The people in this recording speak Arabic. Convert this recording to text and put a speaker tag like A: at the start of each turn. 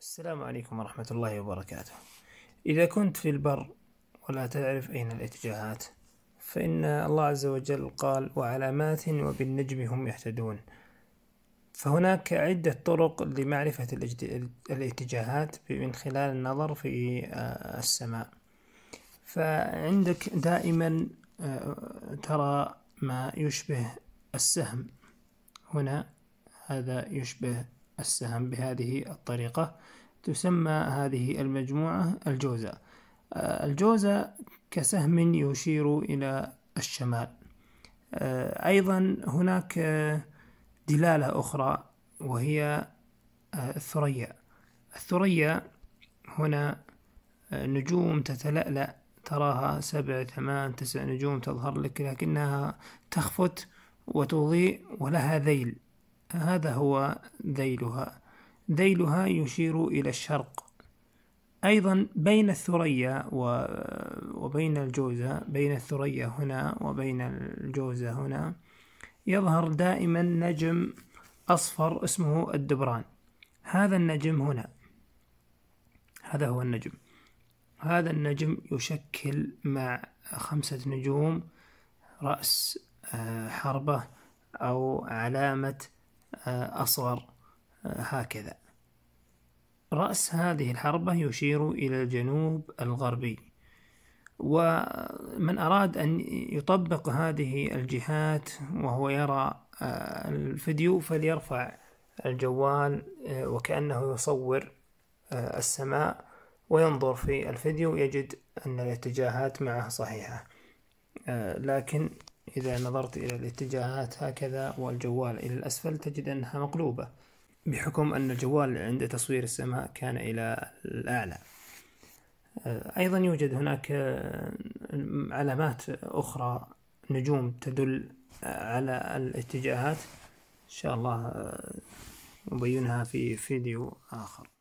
A: السلام عليكم ورحمة الله وبركاته إذا كنت في البر ولا تعرف أين الاتجاهات فإن الله عز وجل قال وعلامات وبالنجم هم يهتدون فهناك عدة طرق لمعرفة الاتجاهات من خلال النظر في آه، السماء فعندك دائما آه، ترى ما يشبه السهم هنا هذا يشبه السهم بهذه الطريقة تسمى هذه المجموعة الجوزة آه، الجوزة كسهم يشير إلى الشمال آه، أيضا هناك دلالة أخرى وهي آه، الثريا الثريا هنا نجوم تتلألأ تراها سبع ثمان تسع نجوم تظهر لك لكنها تخفت وتضيء ولها ذيل هذا هو ذيلها ذيلها يشير إلى الشرق أيضا بين الثريا وبين الجوزة بين الثريا هنا وبين الجوزة هنا يظهر دائما نجم أصفر اسمه الدبران هذا النجم هنا هذا هو النجم هذا النجم يشكل مع خمسة نجوم رأس آه، حربة أو علامة آه، أصغر آه، هكذا رأس هذه الحربة يشير إلى الجنوب الغربي ومن أراد أن يطبق هذه الجهات وهو يرى آه، الفيديو فليرفع الجوال وكأنه يصور السماء وينظر في الفيديو يجد أن الاتجاهات معه صحيحة لكن إذا نظرت إلى الاتجاهات هكذا والجوال إلى الأسفل تجد أنها مقلوبة بحكم أن الجوال عند تصوير السماء كان إلى الأعلى آه، أيضا يوجد هناك آه، علامات أخرى نجوم تدل آه، على الاتجاهات إن شاء الله أبينها في فيديو آخر